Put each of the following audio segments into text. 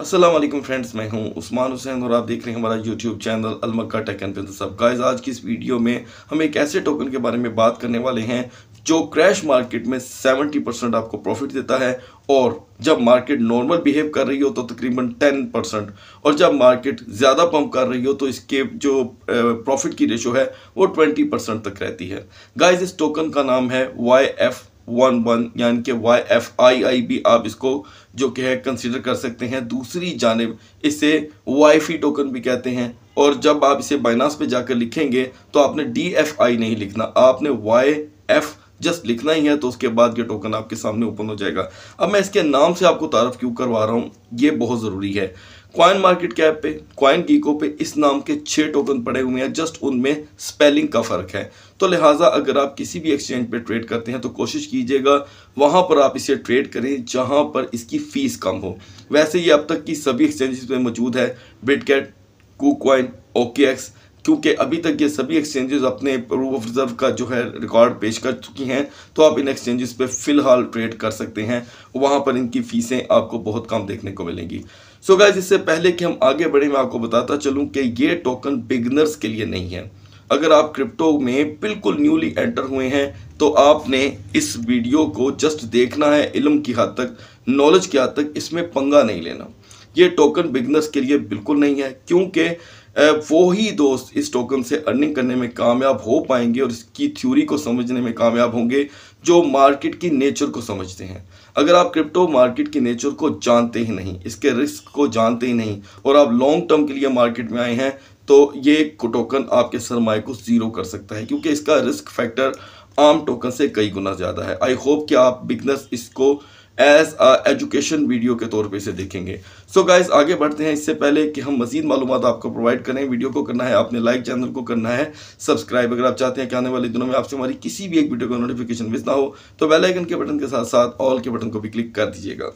Aslam friends मैं हूं उस्मान हुसैन और आप देख रहे हैं हमारा यूट्यूब चैनल अलमक्का टेक एंड बिजनेस अब गाइज आज की इस वीडियो में हम एक ऐसे टोकन के बारे में बात करने वाले हैं जो क्रैश मार्केट में 70 परसेंट आपको प्रॉफिट देता है और जब मार्केट नॉर्मल बिहेव कर रही हो तो तकरीबन 10 परसेंट और जब मार्केट ज़्यादा पंप कर रही हो तो इसके जो प्रॉफिट की रेशो है वो 20 परसेंट तक रहती है गाइस इस टोकन का नाम है वाई एफ वन वन यानी कि वाई एफ आई आई भी आप इसको जो कि है कंसिडर कर सकते हैं दूसरी जानब इसे फी टोकन भी कहते हैं और जब आप इसे बाइनास पे जाकर लिखेंगे तो आपने डी एफ आई नहीं लिखना आपने वाई एफ जस्ट लिखना ही है तो उसके बाद ये टोकन आपके सामने ओपन हो जाएगा अब मैं इसके नाम से आपको तारफ क्यों करवा रहा हूँ ये बहुत ज़रूरी है क्वाइन मार्केट कैप पे क्वाइन गीको पे इस नाम के छः टोकन पड़े हुए हैं जस्ट उनमें स्पेलिंग का फ़र्क है तो लिहाजा अगर आप किसी भी एक्सचेंज पे ट्रेड करते हैं तो कोशिश कीजिएगा वहाँ पर आप इसे ट्रेड करें जहाँ पर इसकी फ़ीस कम हो वैसे ये अब तक की सभी एक्सचेंजेस पे मौजूद है ब्रिडकेट कूकॉइन ओके एक्स क्योंकि अभी तक ये सभी एक्सचेंजेस अपने प्रूफ ऑफ रिजर्व का जो है रिकॉर्ड पेश कर चुकी हैं तो आप इन एक्सचेंजेस पे फ़िलहाल ट्रेड कर सकते हैं वहाँ पर इनकी फ़ीसें आपको बहुत कम देखने को मिलेंगी सो गाइस इससे पहले कि हम आगे बढ़े मैं आपको बताता चलूँ कि ये टोकन बिगनर्स के लिए नहीं है अगर आप क्रिप्टो में बिल्कुल न्यूली एंटर हुए हैं तो आपने इस वीडियो को जस्ट देखना है इलम की हद तक नॉलेज की हद तक इसमें पंगा नहीं लेना ये टोकन बिजनेस के लिए बिल्कुल नहीं है क्योंकि वो ही दोस्त इस टोकन से अर्निंग करने में कामयाब हो पाएंगे और इसकी थ्योरी को समझने में कामयाब होंगे जो मार्केट की नेचर को समझते हैं अगर आप क्रिप्टो मार्केट की नेचर को जानते ही नहीं इसके रिस्क को जानते ही नहीं और आप लॉन्ग टर्म के लिए मार्केट में आए हैं तो ये टोकन आपके सरमाए को ज़ीरो कर सकता है क्योंकि इसका रिस्क फैक्टर आम टोकन से कई गुना ज़्यादा है आई होप कि आप बिगनर्स इसको एज एजुकेशन वीडियो के तौर पे इसे देखेंगे सो so गाइज आगे बढ़ते हैं इससे पहले कि हम मजीद मालूम आपको प्रोवाइड करें वीडियो को करना है आपने लाइक चैनल को करना है सब्सक्राइब अगर आप चाहते हैं कि आने वाले दिनों में आपसे हमारी किसी भी एक वीडियो का नोटिफिकेशन मिस ना हो तो बेलाइकन के बटन के साथ साथ ऑल के बटन को भी क्लिक कर दीजिएगा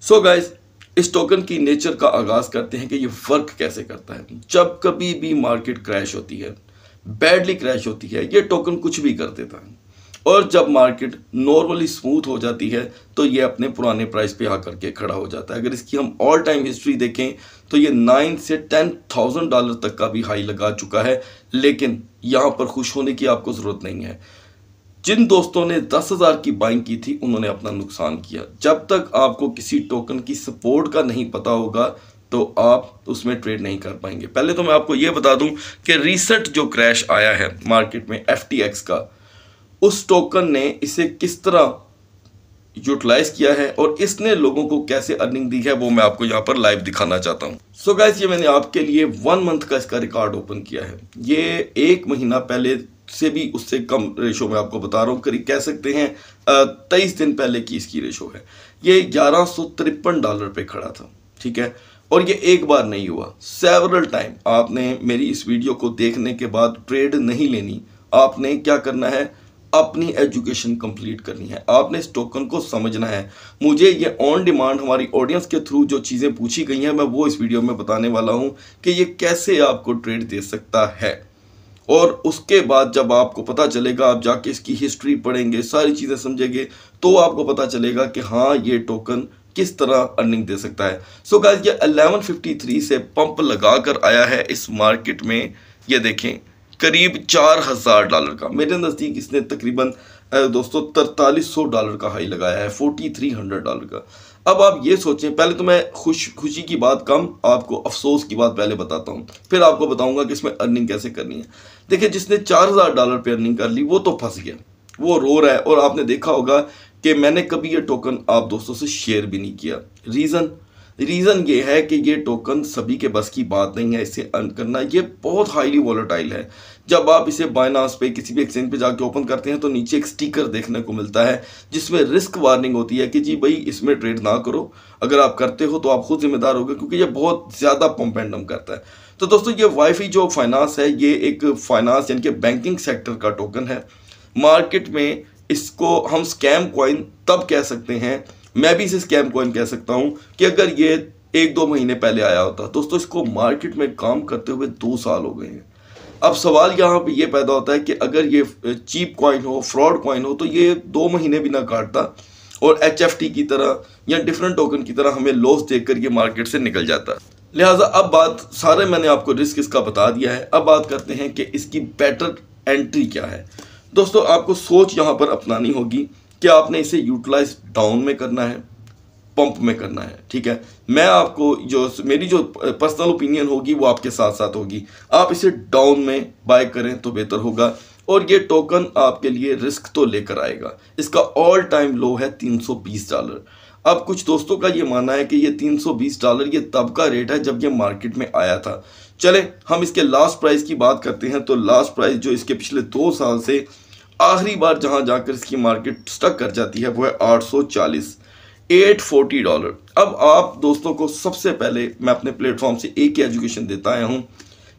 सो so गाइज़ इस टोकन की नेचर का आगाज़ करते हैं कि ये वर्क कैसे करता है जब कभी भी मार्केट क्रैश होती है बैडली क्रैश होती है ये टोकन कुछ भी कर देता है और जब मार्केट नॉर्मली स्मूथ हो जाती है तो ये अपने पुराने प्राइस पे आकर के खड़ा हो जाता है अगर इसकी हम ऑल टाइम हिस्ट्री देखें तो ये नाइन से टेन थाउजेंड डॉलर तक का भी हाई लगा चुका है लेकिन यहाँ पर खुश होने की आपको ज़रूरत नहीं है जिन दोस्तों ने दस हज़ार की बाइंग की थी उन्होंने अपना नुकसान किया जब तक आपको किसी टोकन की सपोर्ट का नहीं पता होगा तो आप उसमें ट्रेड नहीं कर पाएंगे पहले तो मैं आपको ये बता दूं कि रिसेंट जो क्रैश आया है मार्केट में एफ का उस टोकन ने इसे किस तरह यूटिलाइज किया है और इसने लोगों को कैसे अर्निंग दी है वो मैं आपको यहाँ पर लाइव दिखाना चाहता हूँ सो गैस ये मैंने आपके लिए वन मंथ का इसका रिकॉर्ड ओपन किया है ये एक महीना पहले से भी उससे कम रेशो में आपको बता रहा हूँ करीब कह सकते हैं तेईस दिन पहले की इसकी रेशो है ये ग्यारह सौ तिरपन डॉलर पे खड़ा था ठीक है और ये एक बार नहीं हुआ सेवरल टाइम आपने मेरी इस वीडियो को देखने के बाद ट्रेड नहीं लेनी आपने क्या करना है अपनी एजुकेशन कंप्लीट करनी है आपने इस टोकन को समझना है मुझे ये ऑन डिमांड हमारी ऑडियंस के थ्रू जो चीज़ें पूछी गई हैं मैं वो इस वीडियो में बताने वाला हूँ कि ये कैसे आपको ट्रेड दे सकता है और उसके बाद जब आपको पता चलेगा आप जाके इसकी हिस्ट्री पढ़ेंगे सारी चीज़ें समझेंगे तो आपको पता चलेगा कि हाँ ये टोकन किस तरह अर्निंग दे सकता है सो गाइस ये 1153 से पंप लगा कर आया है इस मार्केट में ये देखें करीब चार हज़ार डॉलर का मेरे नज़दीक इसने तकरीबन दोस्तों तरतालीस सौ डॉलर का हाई लगाया है फोर्टी थ्री हंड्रेड डॉलर का अब आप ये सोचें पहले तो मैं खुश खुशी की बात कम आपको अफसोस की बात पहले बताता हूँ फिर आपको बताऊँगा कि इसमें अर्निंग कैसे करनी है देखिए जिसने चार हज़ार डॉलर पे अर्निंग कर ली वो तो फंस गया वो रो रहा है और आपने देखा होगा कि मैंने कभी ये टोकन आप दोस्तों से शेयर भी नहीं किया रीज़न रीज़न ये है कि ये टोकन सभी के बस की बात नहीं है इसे अर्न करना ये बहुत हाईली वॉलेटाइल है जब आप इसे बाइनास पे किसी भी एक्सचेंज पे जाके ओपन करते हैं तो नीचे एक स्टिकर देखने को मिलता है जिसमें रिस्क वार्निंग होती है कि जी भाई इसमें ट्रेड ना करो अगर आप करते हो तो आप खुद जिम्मेदार गए क्योंकि ये बहुत ज़्यादा पम्प एंडम करता है तो दोस्तों ये वाईफी जो फाइनेंस है ये एक फाइनेंस यानी कि बैंकिंग सेक्टर का टोकन है मार्केट में इसको हम स्कैम कॉइन तब कह सकते हैं मैं भी इसे स्कैम कॉइन कह सकता हूँ कि अगर ये एक दो महीने पहले आया होता दोस्तों इसको मार्केट में काम करते हुए दो साल हो गए हैं अब सवाल यहाँ पे ये पैदा होता है कि अगर ये चीप कॉइन हो फ्रॉड कॉइन हो तो ये दो महीने भी ना काटता और एच की तरह या डिफरेंट टोकन की तरह हमें लॉस देख कर ये मार्केट से निकल जाता लिहाजा अब बात सारे मैंने आपको रिस्क इसका बता दिया है अब बात करते हैं कि इसकी बेटर एंट्री क्या है दोस्तों आपको सोच यहाँ पर अपनानी होगी कि आपने इसे यूटिलाइज डाउन में करना है पंप में करना है ठीक है मैं आपको जो मेरी जो पर्सनल ओपिनियन होगी वो आपके साथ साथ होगी आप इसे डाउन में बाय करें तो बेहतर होगा और ये टोकन आपके लिए रिस्क तो लेकर आएगा इसका ऑल टाइम लो है 320 डॉलर अब कुछ दोस्तों का ये मानना है कि ये 320 डॉलर ये तब का रेट है जब ये मार्केट में आया था चले हम इसके लास्ट प्राइस की बात करते हैं तो लास्ट प्राइस जो इसके पिछले दो साल से आखिरी बार जहाँ जाकर इसकी मार्केट स्टक कर जाती है वो है आठ एट फोर्टी डॉलर अब आप दोस्तों को सबसे पहले मैं अपने प्लेटफॉर्म से एक ही एजुकेशन देता आया हूँ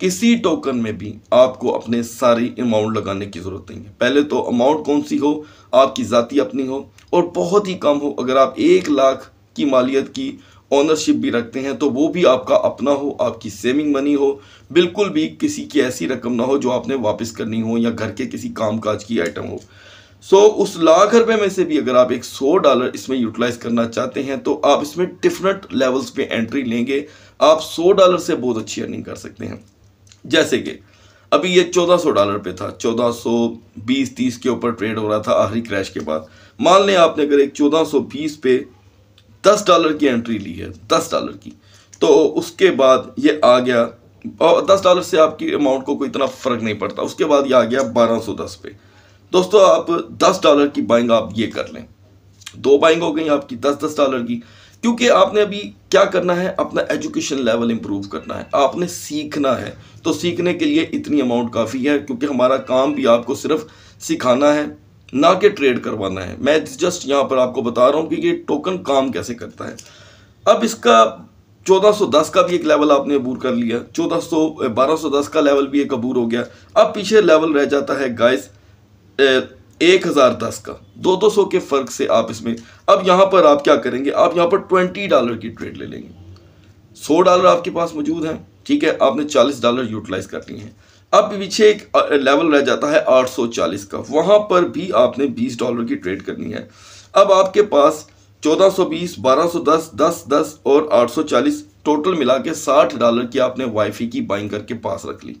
किसी टोकन में भी आपको अपने सारी अमाउंट लगाने की ज़रूरत नहीं है पहले तो अमाउंट कौन सी हो आपकी ज़ाती अपनी हो और बहुत ही कम हो अगर आप एक लाख की मालियत की ऑनरशिप भी रखते हैं तो वो भी आपका अपना हो आपकी सेविंग मनी हो बिल्कुल भी किसी की ऐसी रकम ना हो जो आपने वापस करनी हो या घर के किसी काम काज की आइटम हो सो so, उस लाख रुपए में से भी अगर आप एक सौ डॉलर इसमें यूटिलाइज करना चाहते हैं तो आप इसमें डिफरेंट लेवल्स पे एंट्री लेंगे आप सौ डॉलर से बहुत अच्छी अर्निंग कर सकते हैं जैसे कि अभी ये चौदह सौ डॉलर पे था चौदह सौ बीस तीस के ऊपर ट्रेड हो रहा था आखिरी क्रैश के बाद मान लें आपने अगर एक चौदह सौ बीस पे दस डॉलर की एंट्री ली है दस डॉलर की तो उसके बाद ये आ गया और दस डॉलर से आपकी अमाउंट को कोई इतना फ़र्क नहीं पड़ता उसके बाद ये आ गया बारह सौ दस पे दोस्तों आप दस डॉलर की बाइंग आप ये कर लें दो बाइंग हो गई आपकी दस दस डॉलर की क्योंकि आपने अभी क्या करना है अपना एजुकेशन लेवल इम्प्रूव करना है आपने सीखना है तो सीखने के लिए इतनी अमाउंट काफ़ी है क्योंकि हमारा काम भी आपको सिर्फ सिखाना है ना कि ट्रेड करवाना है मैं जस्ट यहाँ पर आपको बता रहा हूँ कि ये टोकन काम कैसे करता है अब इसका 1410 का भी एक लेवल आपने अबूर कर लिया 1400 1210 का लेवल भी एक अबूर हो गया अब पीछे लेवल रह जाता है गाइस एक हज़ार दस का दो दो सौ के फ़र्क से आप इसमें अब यहाँ पर आप क्या करेंगे आप यहाँ पर ट्वेंटी डॉलर की ट्रेड ले लेंगे सौ डॉलर आपके पास मौजूद हैं ठीक है आपने चालीस डॉलर यूटिलाइज कर लिए हैं अब पीछे एक लेवल रह जाता है आठ सौ चालीस का वहाँ पर भी आपने बीस डॉलर की ट्रेड करनी है अब आपके पास चौदह सौ बीस बारह सौ दस दस दस और आठ सौ चालीस टोटल मिला के साठ डॉलर की आपने वाईफी की बाइंग करके पास रख ली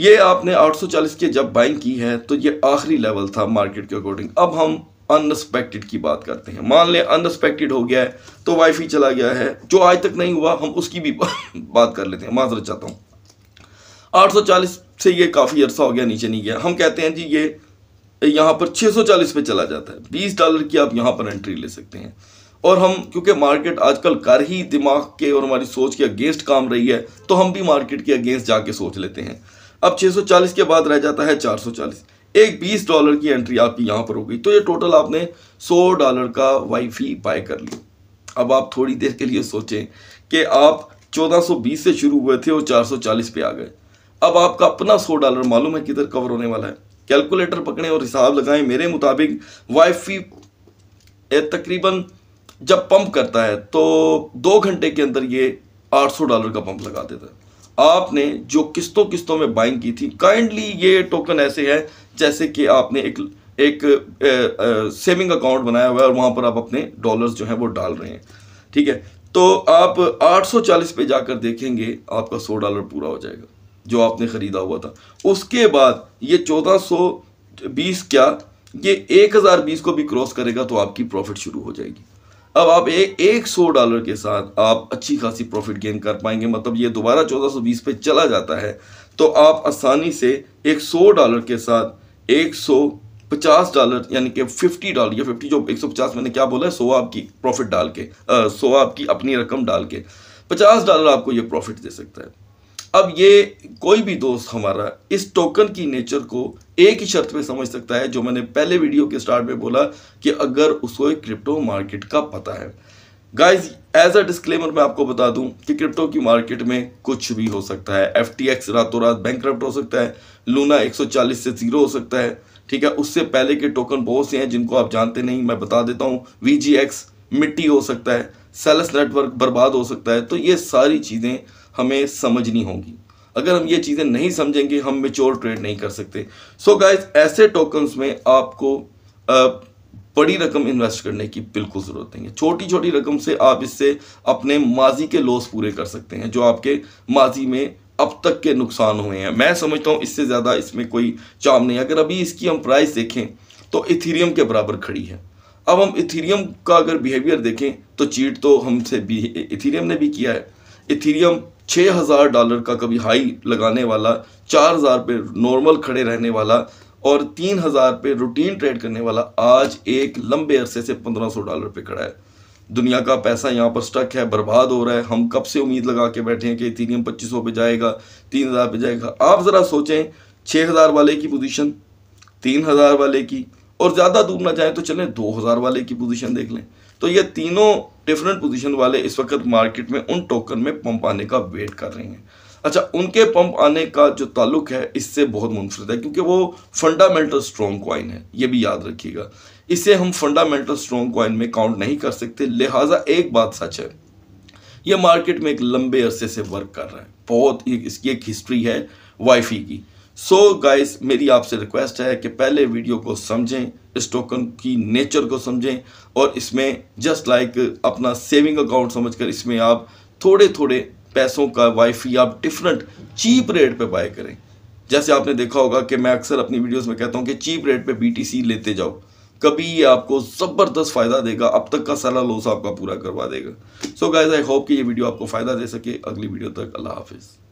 ये आपने 840 की जब बाइंग की है तो ये आखिरी लेवल था मार्केट के अकॉर्डिंग अब हम अनएक्सपेक्टेड की बात करते हैं मान लें अनएक्सपेक्टेड हो गया है तो वाईफाई चला गया है जो आज तक नहीं हुआ हम उसकी भी बात कर लेते हैं माजर चाहता हूँ 840 से ये काफ़ी अरसा हो गया नीचे नहीं गया हम कहते हैं जी ये यहाँ पर 640 पे चला जाता है 20 डॉलर की आप यहाँ पर एंट्री ले सकते हैं और हम क्योंकि मार्केट आजकल कर ही दिमाग के और हमारी सोच के अगेंस्ट काम रही है तो हम भी मार्केट के अगेंस्ट जाके सोच लेते हैं अब 640 के बाद रह जाता है 440 एक 20 डॉलर की एंट्री आपकी यहां पर हो गई तो ये टोटल आपने 100 डॉलर का वाईफी बाय कर लिया अब आप थोड़ी देर के लिए सोचें कि आप 1420 से शुरू हुए थे और 440 पे आ गए अब आपका अपना 100 डॉलर मालूम है किधर कवर होने वाला है कैलकुलेटर पकड़ें और हिसाब लगाएं मेरे मुताबिक वाईफी तकरीबन जब पंप करता है तो दो घंटे के अंदर ये 800 डॉलर का पंप लगा देता है आपने जो किस्तों किस्तों में बाइंग की थी काइंडली ये टोकन ऐसे है जैसे कि आपने एक एक सेविंग अकाउंट बनाया हुआ है और वहाँ पर आप अपने डॉलर्स जो हैं वो डाल रहे हैं ठीक है तो आप 840 पे जाकर देखेंगे आपका 100 डॉलर पूरा हो जाएगा जो आपने ख़रीदा हुआ था उसके बाद ये 1420 क्या ये 1020 को भी क्रॉस करेगा तो आपकी प्रॉफिट शुरू हो जाएगी अब आप ए, एक सौ डॉलर के साथ आप अच्छी खासी प्रॉफिट गेन कर पाएंगे मतलब ये दोबारा चौदह सौ बीस पे चला जाता है तो आप आसानी से एक सौ डॉलर के साथ एक सौ पचास डॉलर यानी कि फिफ्टी डॉलर या फिफ्टी जो एक सौ पचास मैंने क्या बोला है सौ आपकी प्रॉफिट डाल के सौ आपकी अपनी रकम डाल के पचास डॉलर आपको ये प्रॉफिट दे सकता है अब ये कोई भी दोस्त हमारा इस टोकन की नेचर को एक ही शर्त पे समझ सकता है जो मैंने पहले वीडियो के स्टार्ट में बोला कि अगर उसको एक क्रिप्टो मार्केट का पता है गाइज एज अ डिस्क्लेमर मैं आपको बता दूं कि क्रिप्टो की मार्केट में कुछ भी हो सकता है एफ टी एक्स रातों रात बैंक हो सकता है लूना 140 से जीरो हो सकता है ठीक है उससे पहले के टोकन बहुत से हैं जिनको आप जानते नहीं मैं बता देता हूँ वी जी एक्स मिट्टी हो सकता है सेलस नेटवर्क बर्बाद हो सकता है तो ये सारी चीज़ें हमें समझनी होंगी अगर हम ये चीज़ें नहीं समझेंगे हम मेच्योर ट्रेड नहीं कर सकते सो so गाइज ऐसे टोकन्स में आपको आ, बड़ी रकम इन्वेस्ट करने की बिल्कुल ज़रूरत नहीं है छोटी छोटी रकम से आप इससे अपने माजी के लॉस पूरे कर सकते हैं जो आपके माजी में अब तक के नुकसान हुए हैं मैं समझता हूँ इससे ज़्यादा इसमें कोई चाम नहीं अगर अभी इसकी हम प्राइस देखें तो इथीरियम के बराबर खड़ी है अब हम इथीरियम का अगर बिहेवियर देखें तो चीट तो हमसे भी इथीरियम ने भी किया है इथीरियम 6000 डॉलर का कभी हाई लगाने वाला 4000 पे नॉर्मल खड़े रहने वाला और 3000 पे रूटीन ट्रेड करने वाला आज एक लंबे अरसे से 1500 डॉलर पे खड़ा है दुनिया का पैसा यहाँ पर स्टक है बर्बाद हो रहा है हम कब से उम्मीद लगा के बैठे हैं कि इथीरियम 2500 पे जाएगा 3000 पे जाएगा आप ज़रा सोचें छः वाले की पोजिशन तीन वाले की और ज़्यादा दूर ना जाए तो चलें दो वाले की पोजिशन देख लें तो ये तीनों डिफरेंट पोजीशन वाले इस वक्त मार्केट में उन टोकन में पंप आने का वेट कर रहे हैं अच्छा उनके पंप आने का जो ताल्लुक है इससे बहुत मुनफरद है क्योंकि वो फंडामेंटल स्ट्रॉन्ग कॉइन है ये भी याद रखिएगा इसे हम फंडामेंटल स्ट्रॉन्ग कॉइन में काउंट नहीं कर सकते लिहाजा एक बात सच है ये मार्केट में एक लंबे अरसे से वर्क कर रहा है बहुत ही इसकी एक हिस्ट्री है वाईफी की सो so गाइस मेरी आपसे रिक्वेस्ट है कि पहले वीडियो को समझें इस टोकन की नेचर को समझें और इसमें जस्ट लाइक अपना सेविंग अकाउंट समझकर इसमें आप थोड़े थोड़े पैसों का वाईफी आप डिफरेंट चीप रेट पे बाय करें जैसे आपने देखा होगा कि मैं अक्सर अपनी वीडियोस में कहता हूँ कि चीप रेट पे बीटीसी लेते जाओ कभी ये आपको ज़बरदस्त फ़ायदा देगा अब तक का सारा लोसा आपका पूरा करवा देगा सो गाइज आई होप कि ये वीडियो आपको फ़ायदा दे सके अगली वीडियो तक अल्लाह हाफिज़